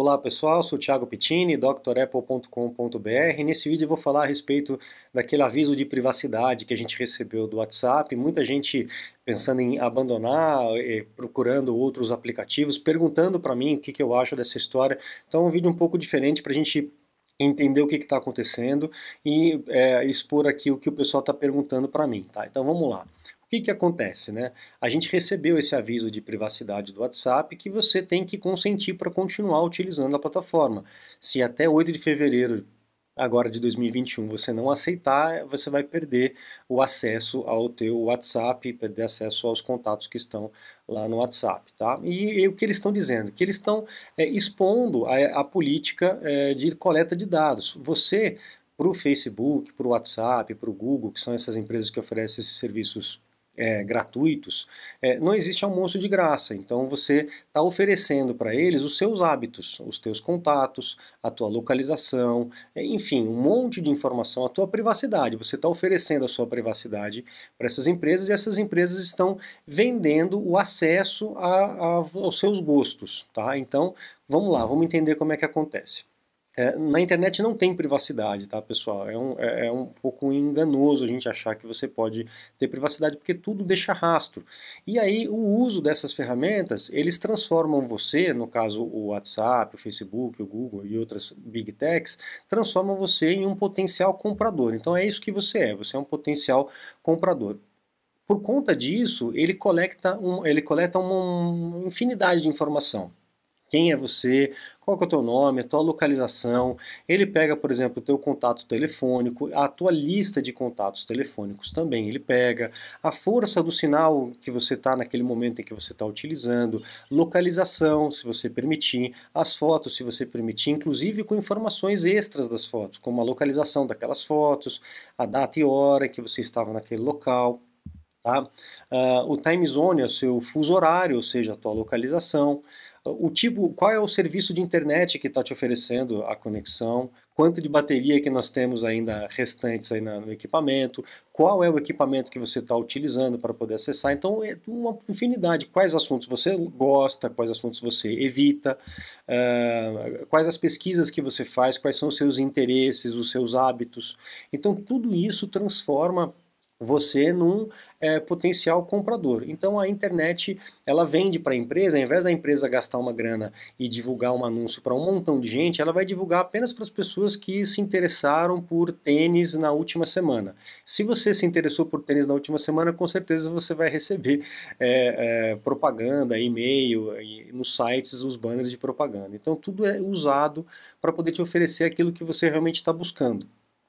Olá pessoal, sou Thiago Pittini, drapple.com.br. Nesse vídeo eu vou falar a respeito daquele aviso de privacidade que a gente recebeu do WhatsApp. Muita gente pensando em abandonar, eh, procurando outros aplicativos, perguntando para mim o que, que eu acho dessa história. Então é um vídeo um pouco diferente para a gente entender o que está acontecendo e é, expor aqui o que o pessoal está perguntando para mim. Tá? Então vamos lá. O que, que acontece? Né? A gente recebeu esse aviso de privacidade do WhatsApp que você tem que consentir para continuar utilizando a plataforma. Se até 8 de fevereiro agora de 2021 você não aceitar, você vai perder o acesso ao teu WhatsApp, perder acesso aos contatos que estão lá no WhatsApp, tá? E, e o que eles estão dizendo? Que eles estão é, expondo a, a política é, de coleta de dados. Você para o Facebook, para o WhatsApp, para o Google, que são essas empresas que oferecem esses serviços é, gratuitos, é, não existe almoço de graça. Então você está oferecendo para eles os seus hábitos, os teus contatos, a tua localização, é, enfim, um monte de informação, a tua privacidade. Você está oferecendo a sua privacidade para essas empresas e essas empresas estão vendendo o acesso a, a, aos seus gostos, tá? Então vamos lá, vamos entender como é que acontece. É, na internet não tem privacidade, tá, pessoal? É um, é, é, um pouco enganoso a gente achar que você pode ter privacidade, porque tudo deixa rastro. E aí, o uso dessas ferramentas, eles transformam você, no caso o WhatsApp, o Facebook, o Google e outras big techs, transformam você em um potencial comprador. Então é isso que você é, você é um potencial comprador. Por conta disso, ele coleta, um, ele coleta uma infinidade de informação quem é você, qual é o teu nome, a tua localização. Ele pega, por exemplo, o teu contato telefônico, a tua lista de contatos telefônicos também ele pega, a força do sinal que você está naquele momento em que você está utilizando, localização, se você permitir, as fotos, se você permitir, inclusive com informações extras das fotos, como a localização daquelas fotos, a data e hora que você estava naquele local. Tá? Uh, o time zone é o seu fuso horário, ou seja, a tua localização o tipo, qual é o serviço de internet que está te oferecendo a conexão, quanto de bateria que nós temos ainda restantes aí no equipamento, qual é o equipamento que você está utilizando para poder acessar. Então, é uma infinidade. Quais assuntos você gosta, quais assuntos você evita, uh, quais as pesquisas que você faz, quais são os seus interesses, os seus hábitos. Então, tudo isso transforma você num é, potencial comprador. Então a internet ela vende para a empresa, ao invés da empresa gastar uma grana e divulgar um anúncio para um montão de gente, ela vai divulgar apenas para as pessoas que se interessaram por tênis na última semana. Se você se interessou por tênis na última semana, com certeza você vai receber é, é, propaganda, e-mail, nos sites os banners de propaganda. Então tudo é usado para poder te oferecer aquilo que você realmente está buscando.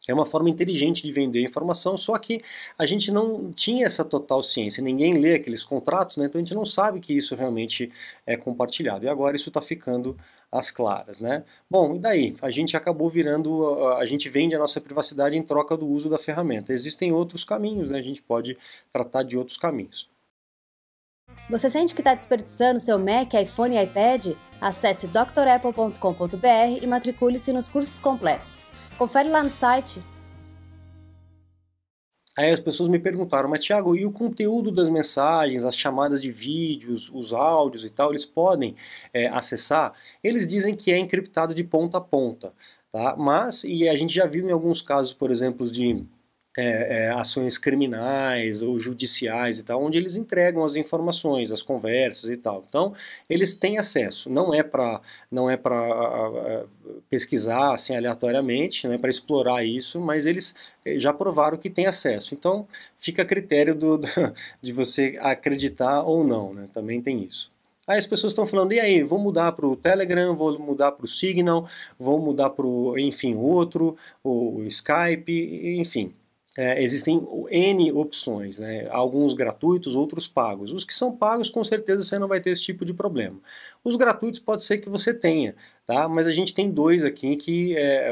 É uma forma inteligente de vender informação, só que a gente não tinha essa total ciência, ninguém lê aqueles contratos, né? então a gente não sabe que isso realmente é compartilhado. E agora isso está ficando às claras. Né? Bom, e daí? A gente acabou virando, a gente vende a nossa privacidade em troca do uso da ferramenta. Existem outros caminhos, né? a gente pode tratar de outros caminhos. Você sente que está desperdiçando seu Mac, iPhone e iPad? Acesse drapple.com.br e matricule-se nos cursos completos. Confere lá no site. Aí as pessoas me perguntaram, mas Thiago, e o conteúdo das mensagens, as chamadas de vídeos, os áudios e tal, eles podem é, acessar? Eles dizem que é encriptado de ponta a ponta, tá? Mas, e a gente já viu em alguns casos, por exemplo, de é, é, ações criminais ou judiciais e tal, onde eles entregam as informações, as conversas e tal. Então, eles têm acesso. Não é para não é para pesquisar assim aleatoriamente, não é para explorar isso, mas eles eh, já provaram que têm acesso. Então, fica a critério do, do de você acreditar ou não, né? Também tem isso. Aí as pessoas estão falando, e aí, vou mudar para o Telegram, vou mudar para o Signal, vou mudar para o, enfim, outro, o Skype, enfim é, existem N opções, né? alguns gratuitos, outros pagos. Os que são pagos, com certeza você não vai ter esse tipo de problema. Os gratuitos pode ser que você tenha, tá? mas a gente tem dois aqui que é,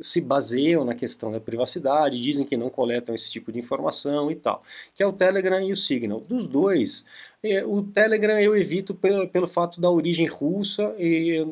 se baseiam na questão da privacidade, dizem que não coletam esse tipo de informação e tal, que é o Telegram e o Signal. Dos dois, é, o Telegram eu evito pelo, pelo fato da origem russa e,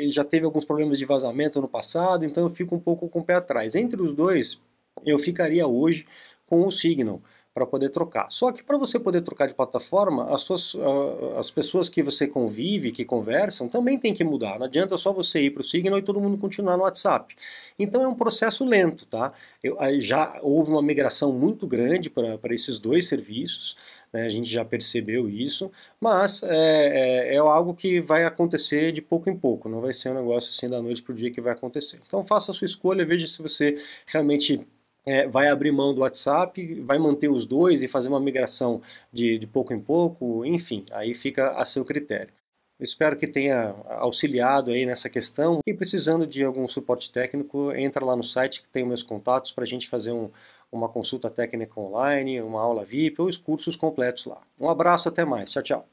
e já teve alguns problemas de vazamento no passado, então eu fico um pouco com o pé atrás. Entre os dois, eu ficaria hoje com o Signal para poder trocar. Só que para você poder trocar de plataforma, as, suas, uh, as pessoas que você convive, que conversam, também tem que mudar. Não adianta só você ir para o Signal e todo mundo continuar no WhatsApp. Então é um processo lento, tá? Eu, já houve uma migração muito grande para esses dois serviços, né? a gente já percebeu isso, mas é, é, é algo que vai acontecer de pouco em pouco, não vai ser um negócio assim da noite para o dia que vai acontecer. Então faça a sua escolha, veja se você realmente é, vai abrir mão do WhatsApp, vai manter os dois e fazer uma migração de, de pouco em pouco, enfim, aí fica a seu critério. espero que tenha auxiliado aí nessa questão e precisando de algum suporte técnico, entra lá no site que tem meus contatos para a gente fazer um, uma consulta técnica online, uma aula VIP ou os cursos completos lá. Um abraço, até mais, tchau, tchau.